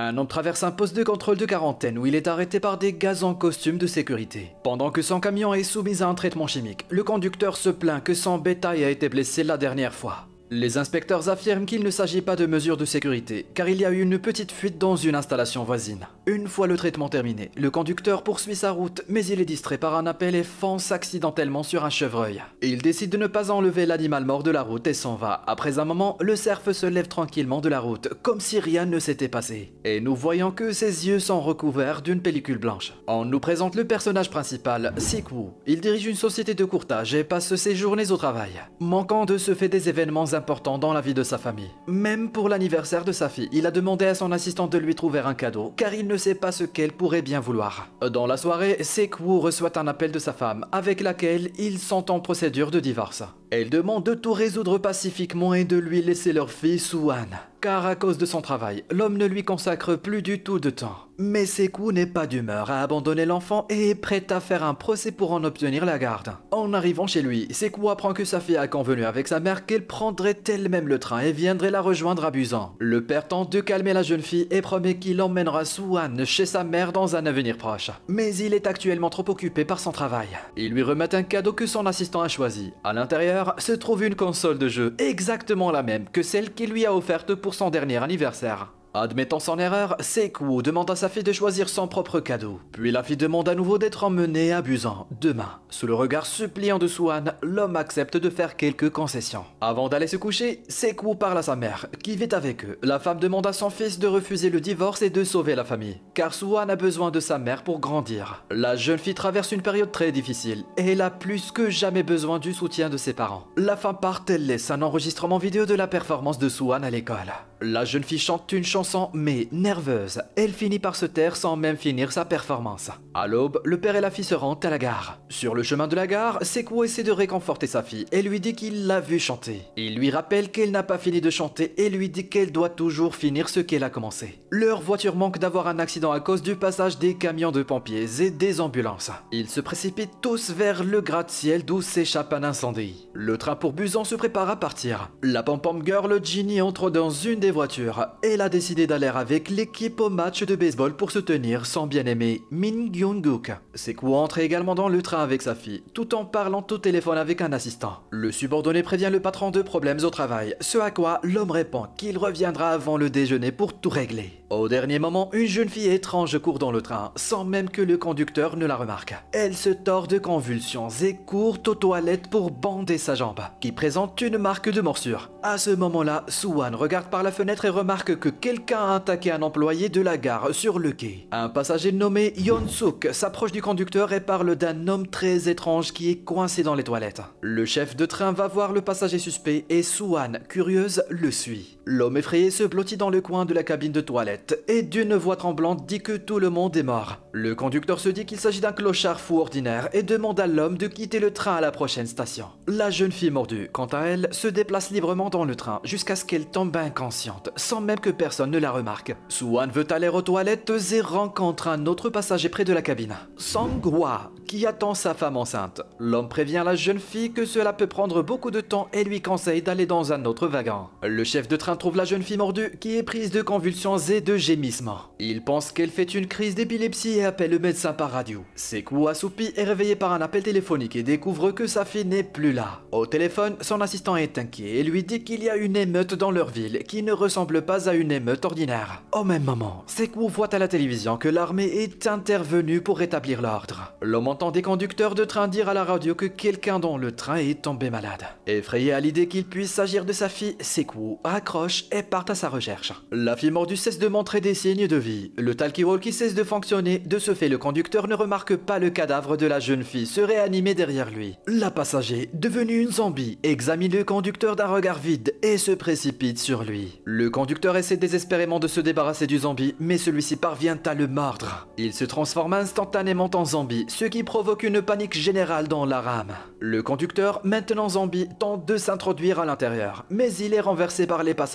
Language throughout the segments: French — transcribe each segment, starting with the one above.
Un homme traverse un poste de contrôle de quarantaine où il est arrêté par des gaz en costume de sécurité. Pendant que son camion est soumis à un traitement chimique, le conducteur se plaint que son bétail a été blessé la dernière fois. Les inspecteurs affirment qu'il ne s'agit pas de mesures de sécurité, car il y a eu une petite fuite dans une installation voisine. Une fois le traitement terminé, le conducteur poursuit sa route, mais il est distrait par un appel et fonce accidentellement sur un chevreuil. Il décide de ne pas enlever l'animal mort de la route et s'en va. Après un moment, le cerf se lève tranquillement de la route, comme si rien ne s'était passé. Et nous voyons que ses yeux sont recouverts d'une pellicule blanche. On nous présente le personnage principal, Sikwu. Il dirige une société de courtage et passe ses journées au travail. Manquant de ce fait des événements important dans la vie de sa famille. Même pour l'anniversaire de sa fille, il a demandé à son assistante de lui trouver un cadeau, car il ne sait pas ce qu'elle pourrait bien vouloir. Dans la soirée, Sekwu reçoit un appel de sa femme, avec laquelle ils sont en procédure de divorce. Elle demande de tout résoudre pacifiquement et de lui laisser leur fille, Suan car à cause de son travail, l'homme ne lui consacre plus du tout de temps. Mais Sekou n'est pas d'humeur à abandonner l'enfant et est prêt à faire un procès pour en obtenir la garde. En arrivant chez lui, Sekou apprend que sa fille a convenu avec sa mère qu'elle prendrait elle-même le train et viendrait la rejoindre à Le père tente de calmer la jeune fille et promet qu'il emmènera Suan chez sa mère dans un avenir proche. Mais il est actuellement trop occupé par son travail. Il lui remet un cadeau que son assistant a choisi. À l'intérieur se trouve une console de jeu exactement la même que celle qu'il lui a offerte pour pour son dernier anniversaire. Admettant son erreur, Sekou demande à sa fille de choisir son propre cadeau. Puis la fille demande à nouveau d'être emmenée abusant. Demain, sous le regard suppliant de Suan, l'homme accepte de faire quelques concessions. Avant d'aller se coucher, Sekou parle à sa mère, qui vit avec eux. La femme demande à son fils de refuser le divorce et de sauver la famille, car Suan a besoin de sa mère pour grandir. La jeune fille traverse une période très difficile, et elle a plus que jamais besoin du soutien de ses parents. La femme part et laisse un enregistrement vidéo de la performance de Suan à l'école. La jeune fille chante une chanson, mais nerveuse, elle finit par se taire sans même finir sa performance. À l'aube, le père et la fille se rendent à la gare. Sur le chemin de la gare, Sekou essaie de réconforter sa fille et lui dit qu'il l'a vue chanter. Il lui rappelle qu'elle n'a pas fini de chanter et lui dit qu'elle doit toujours finir ce qu'elle a commencé. Leur voiture manque d'avoir un accident à cause du passage des camions de pompiers et des ambulances. Ils se précipitent tous vers le gratte-ciel d'où s'échappe un incendie. Le train pour Busan se prépare à partir. La pom-pom girl Ginny entre dans une des voiture Elle a décidé d'aller avec l'équipe au match de baseball pour soutenir son bien-aimé Min gyung C'est Sekou entre également dans le train avec sa fille, tout en parlant au téléphone avec un assistant. Le subordonné prévient le patron de problèmes au travail, ce à quoi l'homme répond qu'il reviendra avant le déjeuner pour tout régler. Au dernier moment, une jeune fille étrange court dans le train, sans même que le conducteur ne la remarque. Elle se tord de convulsions et court aux toilettes pour bander sa jambe, qui présente une marque de morsure. À ce moment-là, Suwan regarde par la fenêtre et remarque que quelqu'un a attaqué un employé de la gare sur le quai. Un passager nommé Yon Suk s'approche du conducteur et parle d'un homme très étrange qui est coincé dans les toilettes. Le chef de train va voir le passager suspect et Suwan, curieuse, le suit. L'homme effrayé se blottit dans le coin de la cabine de toilette et d'une voix tremblante dit que tout le monde est mort. Le conducteur se dit qu'il s'agit d'un clochard fou ordinaire et demande à l'homme de quitter le train à la prochaine station. La jeune fille mordue, quant à elle, se déplace librement dans le train jusqu'à ce qu'elle tombe inconsciente, sans même que personne ne la remarque. Swan veut aller aux toilettes et rencontre un autre passager près de la cabine, Sangwa, qui attend sa femme enceinte. L'homme prévient la jeune fille que cela peut prendre beaucoup de temps et lui conseille d'aller dans un autre wagon. Le chef de train trouve la jeune fille mordue qui est prise de convulsions et de gémissements. Il pense qu'elle fait une crise d'épilepsie et appelle le médecin par radio. Sekou assoupi est réveillé par un appel téléphonique et découvre que sa fille n'est plus là. Au téléphone, son assistant est inquiet et lui dit qu'il y a une émeute dans leur ville qui ne ressemble pas à une émeute ordinaire. Au même moment, Sekou voit à la télévision que l'armée est intervenue pour rétablir l'ordre. L'homme entend des conducteurs de train dire à la radio que quelqu'un dans le train est tombé malade. Effrayé à l'idée qu'il puisse s'agir de sa fille, Sekou accroche et partent à sa recherche. La fille mordue cesse de montrer des signes de vie. Le talkie qui cesse de fonctionner. De ce fait, le conducteur ne remarque pas le cadavre de la jeune fille se réanimer derrière lui. La passager, devenue une zombie, examine le conducteur d'un regard vide et se précipite sur lui. Le conducteur essaie désespérément de se débarrasser du zombie, mais celui-ci parvient à le mordre. Il se transforme instantanément en zombie, ce qui provoque une panique générale dans la rame. Le conducteur, maintenant zombie, tente de s'introduire à l'intérieur, mais il est renversé par les passagers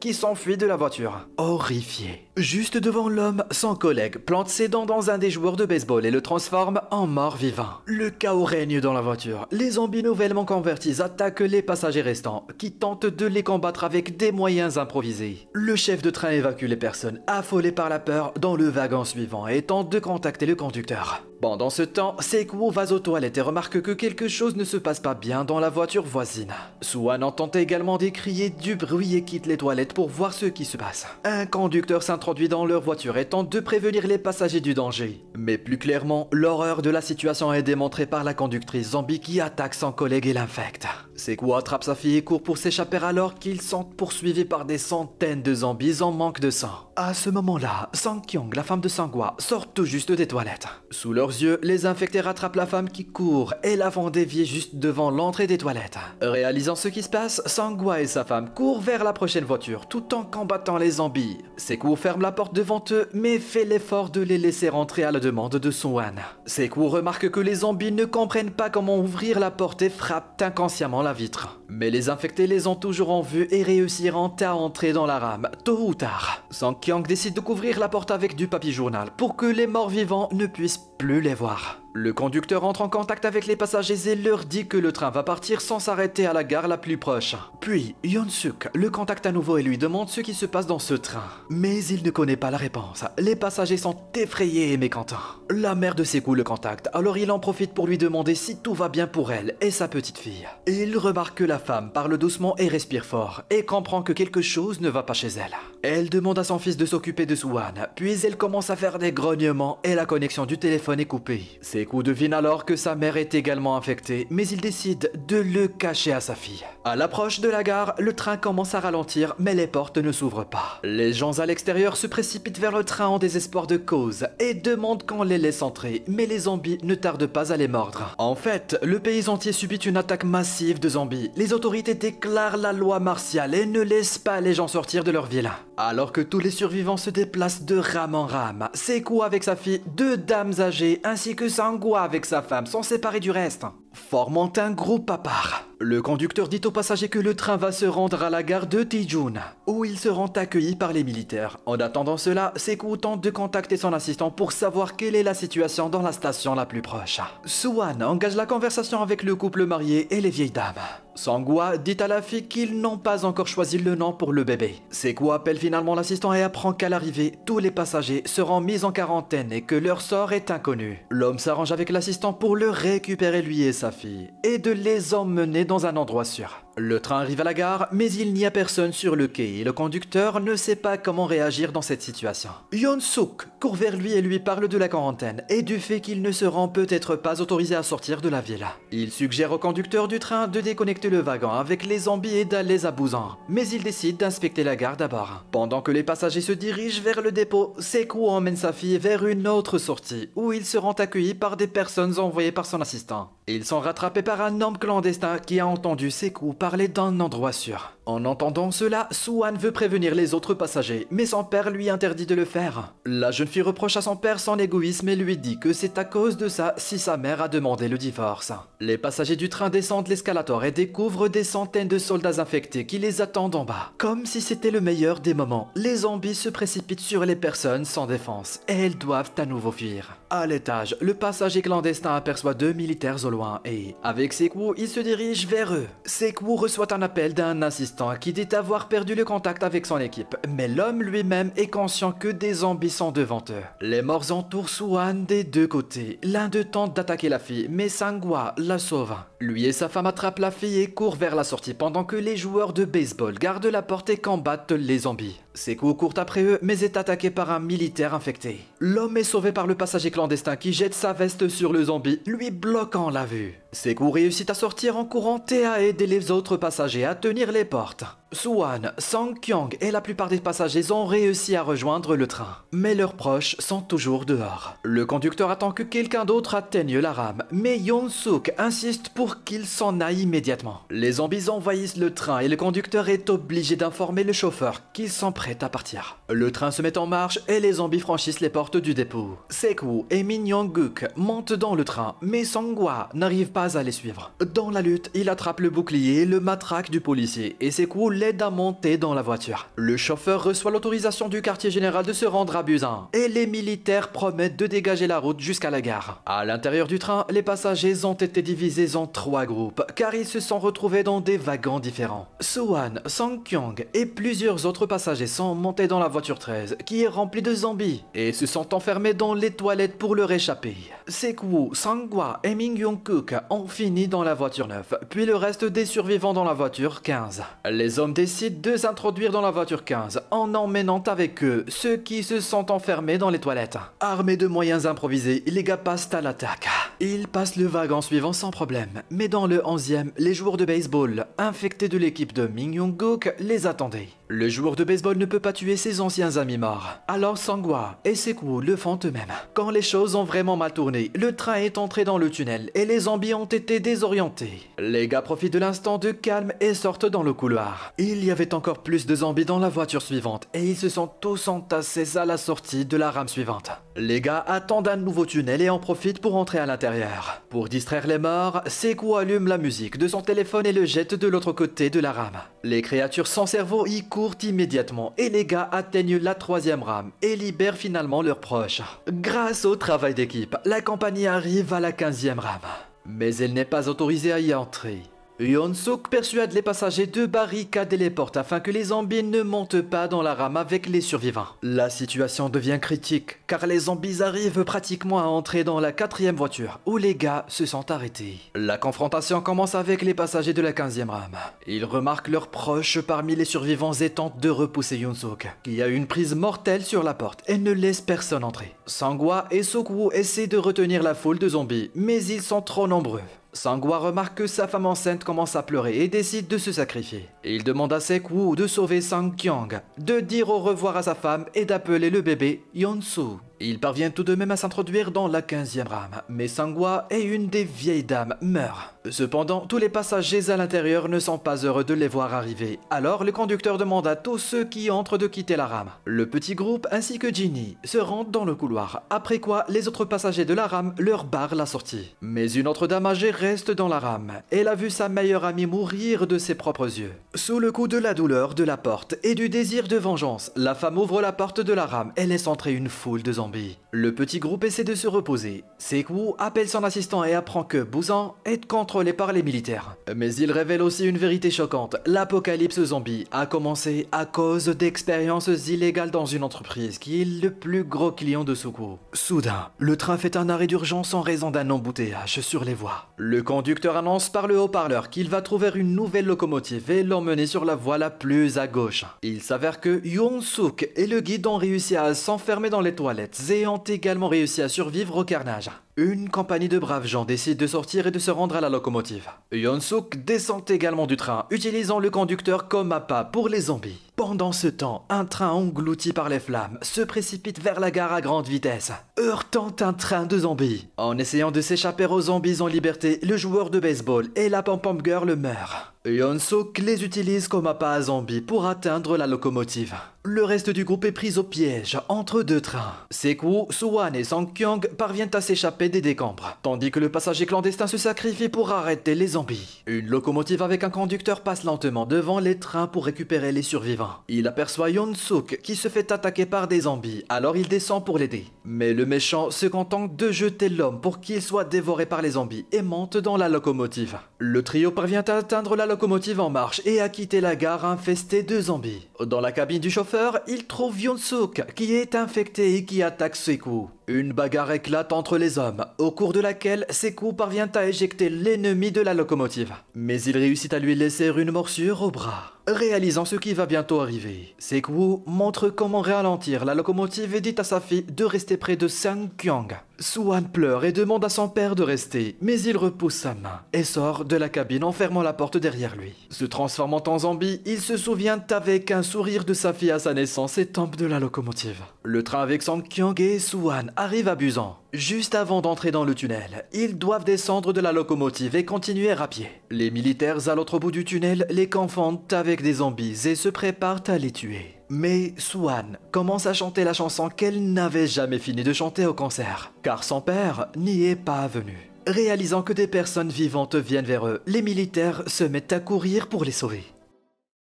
qui s'enfuit de la voiture. Horrifié, Juste devant l'homme, son collègue plante ses dents dans un des joueurs de baseball et le transforme en mort-vivant. Le chaos règne dans la voiture. Les zombies nouvellement convertis attaquent les passagers restants, qui tentent de les combattre avec des moyens improvisés. Le chef de train évacue les personnes, affolées par la peur, dans le wagon suivant et tente de contacter le conducteur. Pendant ce temps, Sekou va aux toilettes et remarque que quelque chose ne se passe pas bien dans la voiture voisine. Swan entend également des cris du bruit et quitte les toilettes pour voir ce qui se passe. Un conducteur dans leur voiture et tente de prévenir les passagers du danger. Mais plus clairement, l'horreur de la situation est démontrée par la conductrice zombie qui attaque son collègue et l'infecte. Sekou attrape sa fille et court pour s'échapper alors qu'ils sont poursuivis par des centaines de zombies en manque de sang. À ce moment-là, Sang Kyung, la femme de Sangwa, sort tout juste des toilettes. Sous leurs yeux, les infectés rattrapent la femme qui court et la font dévier juste devant l'entrée des toilettes. Réalisant ce qui se passe, Sangwa et sa femme courent vers la prochaine voiture tout en combattant les zombies. Sekou ferme la porte devant eux mais fait l'effort de les laisser entrer à la demande de Wan. Sekou remarque que les zombies ne comprennent pas comment ouvrir la porte et frappent inconsciemment la vitre. Mais les infectés les ont toujours en vue et réussiront à entrer dans la rame, tôt ou tard. Song décide de couvrir la porte avec du papier journal pour que les morts vivants ne puissent plus les voir. Le conducteur entre en contact avec les passagers et leur dit que le train va partir sans s'arrêter à la gare la plus proche. Puis, Suk le contacte à nouveau et lui demande ce qui se passe dans ce train. Mais il ne connaît pas la réponse. Les passagers sont effrayés et mécontents. La mère de Sekou le contacte, alors il en profite pour lui demander si tout va bien pour elle et sa petite fille. Et Il remarque que la femme parle doucement et respire fort, et comprend que quelque chose ne va pas chez elle. Elle demande à son fils de s'occuper de Swan puis elle commence à faire des grognements et la connexion du téléphone est coupée. Sekou devine alors que sa mère est également infectée, mais il décide de le cacher à sa fille. À l'approche de la gare, le train commence à ralentir, mais les portes ne s'ouvrent pas. Les gens à l'extérieur se précipitent vers le train en désespoir de cause et demandent qu'on les laisse entrer, mais les zombies ne tardent pas à les mordre. En fait, le pays entier subit une attaque massive de zombies les autorités déclarent la loi martiale et ne laissent pas les gens sortir de leur ville. Alors que tous les survivants se déplacent de rame en rame, Sekou avec sa fille, deux dames âgées ainsi que Sangwa avec sa femme sont séparés du reste formant un groupe à part. Le conducteur dit aux passagers que le train va se rendre à la gare de Tijun, où ils seront accueillis par les militaires. En attendant cela, Sekou tente de contacter son assistant pour savoir quelle est la situation dans la station la plus proche. Suwan engage la conversation avec le couple marié et les vieilles dames. Sangwa dit à la fille qu'ils n'ont pas encore choisi le nom pour le bébé. Sekou appelle finalement l'assistant et apprend qu'à l'arrivée, tous les passagers seront mis en quarantaine et que leur sort est inconnu. L'homme s'arrange avec l'assistant pour le récupérer lui et sa fille et de les emmener dans un endroit sûr. Le train arrive à la gare, mais il n'y a personne sur le quai et le conducteur ne sait pas comment réagir dans cette situation. Yon Suk court vers lui et lui parle de la quarantaine et du fait qu'il ne sera peut-être pas autorisé à sortir de la ville. Il suggère au conducteur du train de déconnecter le wagon avec les zombies et d'aller à Busan, mais il décide d'inspecter la gare d'abord. Pendant que les passagers se dirigent vers le dépôt, Sekou emmène sa fille vers une autre sortie où ils seront accueillis par des personnes envoyées par son assistant. Ils sont rattrapés par un homme clandestin qui a entendu Sekou parler parler d'un endroit sûr. En entendant cela, Suan veut prévenir les autres passagers, mais son père lui interdit de le faire. La jeune fille reproche à son père son égoïsme et lui dit que c'est à cause de ça si sa mère a demandé le divorce. Les passagers du train descendent l'escalator et découvrent des centaines de soldats infectés qui les attendent en bas. Comme si c'était le meilleur des moments, les zombies se précipitent sur les personnes sans défense et elles doivent à nouveau fuir. À l'étage, le passager clandestin aperçoit deux militaires au loin et, avec coups, il se dirige vers eux. Sekou reçoit un appel d'un assistant qui dit avoir perdu le contact avec son équipe, mais l'homme lui-même est conscient que des zombies sont devant eux. Les morts entourent Swan des deux côtés. L'un d'eux tente d'attaquer la fille, mais Sangwa la sauve. Lui et sa femme attrapent la fille et courent vers la sortie pendant que les joueurs de baseball gardent la porte et combattent les zombies. Sekou court après eux, mais est attaqué par un militaire infecté. L'homme est sauvé par le passager clandestin qui jette sa veste sur le zombie, lui bloquant la vue. Sekou réussit à sortir en courant et à aider les autres passagers à tenir les portes. Suan, Song kyung et la plupart des passagers ont réussi à rejoindre le train. Mais leurs proches sont toujours dehors. Le conducteur attend que quelqu'un d'autre atteigne la rame, mais Yon Suk insiste pour qu'il s'en aille immédiatement. Les zombies envahissent le train et le conducteur est obligé d'informer le chauffeur qu'ils sont prêts à partir. Le train se met en marche et les zombies franchissent les portes du dépôt. Sekou et Min young guk montent dans le train, mais Sang-Hwa n'arrive pas à les suivre. Dans la lutte, il attrape le bouclier et le matraque du policier et Sekou l'aide à monter dans la voiture. Le chauffeur reçoit l'autorisation du quartier général de se rendre à Busan et les militaires promettent de dégager la route jusqu'à la gare. À l'intérieur du train, les passagers ont été divisés en trois groupes car ils se sont retrouvés dans des wagons différents. Suan, Song Kyung et plusieurs autres passagers sont montés dans la voiture 13 qui est remplie de zombies et se sont enfermés dans les toilettes pour leur échapper. Sekwu, Sangwa et Ming Yong-kook ont fini dans la voiture 9 puis le reste des survivants dans la voiture 15. Les hommes décide décident de s'introduire dans la voiture 15 en emmenant avec eux ceux qui se sont enfermés dans les toilettes. Armés de moyens improvisés, les gars passent à l'attaque. Ils passent le wagon suivant sans problème, mais dans le 11e, les joueurs de baseball, infectés de l'équipe de Ming gook les attendaient. Le joueur de baseball ne peut pas tuer ses anciens amis morts, alors Sangwa et Sekou le font eux-mêmes. Quand les choses ont vraiment mal tourné, le train est entré dans le tunnel et les zombies ont été désorientés. Les gars profitent de l'instant de calme et sortent dans le couloir. Il y avait encore plus de zombies dans la voiture suivante et ils se sont tous entassés à la sortie de la rame suivante. Les gars attendent un nouveau tunnel et en profitent pour entrer à l'intérieur. Pour distraire les morts, Sekou allume la musique de son téléphone et le jette de l'autre côté de la rame. Les créatures sans cerveau y courent immédiatement et les gars atteignent la troisième rame et libèrent finalement leurs proches. Grâce au travail d'équipe, la compagnie arrive à la quinzième rame. Mais elle n'est pas autorisée à y entrer hyun persuade les passagers de barricader les portes afin que les zombies ne montent pas dans la rame avec les survivants. La situation devient critique car les zombies arrivent pratiquement à entrer dans la quatrième voiture où les gars se sont arrêtés. La confrontation commence avec les passagers de la quinzième rame. Ils remarquent leurs proches parmi les survivants et tentent de repousser hyun qui a une prise mortelle sur la porte et ne laisse personne entrer. Sangwa et Sokwu essaient de retenir la foule de zombies mais ils sont trop nombreux. Sangwa remarque que sa femme enceinte commence à pleurer et décide de se sacrifier. Il demande à Wu de sauver Sang Kyang, de dire au revoir à sa femme et d'appeler le bébé Yonsu. Il parvient tout de même à s'introduire dans la 15e rame, mais Sangwa et une des vieilles dames meurent. Cependant, tous les passagers à l'intérieur ne sont pas heureux de les voir arriver, alors le conducteur demande à tous ceux qui entrent de quitter la rame. Le petit groupe ainsi que Ginny se rendent dans le couloir, après quoi les autres passagers de la rame leur barrent la sortie. Mais une autre dame âgée reste dans la rame, elle a vu sa meilleure amie mourir de ses propres yeux. Sous le coup de la douleur de la porte et du désir de vengeance, la femme ouvre la porte de la rame et laisse entrer une foule de zombies. Le petit groupe essaie de se reposer, Sekou appelle son assistant et apprend que Bouzan est contre les par les militaires. Mais il révèle aussi une vérité choquante. L'apocalypse zombie a commencé à cause d'expériences illégales dans une entreprise qui est le plus gros client de Suku. Soudain, le train fait un arrêt d'urgence en raison d'un embouteillage sur les voies. Le conducteur annonce par le haut-parleur qu'il va trouver une nouvelle locomotive et l'emmener sur la voie la plus à gauche. Il s'avère que Yoon Suk et le guide ont réussi à s'enfermer dans les toilettes et ont également réussi à survivre au carnage. Une compagnie de braves gens décide de sortir et de se rendre à la locomotive. Yonsuk descend également du train, utilisant le conducteur comme appât pour les zombies. Pendant ce temps, un train englouti par les flammes se précipite vers la gare à grande vitesse, heurtant un train de zombies. En essayant de s'échapper aux zombies en liberté, le joueur de baseball et la pom-pom girl meurent. Sok les utilise comme appât à zombies pour atteindre la locomotive. Le reste du groupe est pris au piège entre deux trains. Sekou, Suwan et Sangkyong parviennent à s'échapper des décombres, tandis que le passager clandestin se sacrifie pour arrêter les zombies. Une locomotive avec un conducteur passe lentement devant les trains pour récupérer les survivants. Il aperçoit Yonsuk qui se fait attaquer par des zombies, alors il descend pour l'aider. Mais le méchant se contente de jeter l'homme pour qu'il soit dévoré par les zombies et monte dans la locomotive. Le trio parvient à atteindre la locomotive en marche et à quitter la gare infestée de zombies. Dans la cabine du chauffeur, il trouve Yonsuk qui est infecté et qui attaque Sekou. Une bagarre éclate entre les hommes, au cours de laquelle Sekou parvient à éjecter l'ennemi de la locomotive. Mais il réussit à lui laisser une morsure au bras. Réalisant ce qui va bientôt arriver, Sekou montre comment ralentir la locomotive et dit à sa fille de rester près de Sang Kyang. Suan pleure et demande à son père de rester, mais il repousse sa main et sort de la cabine en fermant la porte derrière lui. Se transformant en zombie, il se souvient avec un sourire de sa fille à sa naissance et tombe de la locomotive. Le train avec Song Kyung et Suan arrive à Busan. Juste avant d'entrer dans le tunnel, ils doivent descendre de la locomotive et continuer à pied. Les militaires à l'autre bout du tunnel les confondent avec des zombies et se préparent à les tuer. Mais Suan commence à chanter la chanson qu'elle n'avait jamais fini de chanter au concert, car son père n'y est pas venu. Réalisant que des personnes vivantes viennent vers eux, les militaires se mettent à courir pour les sauver.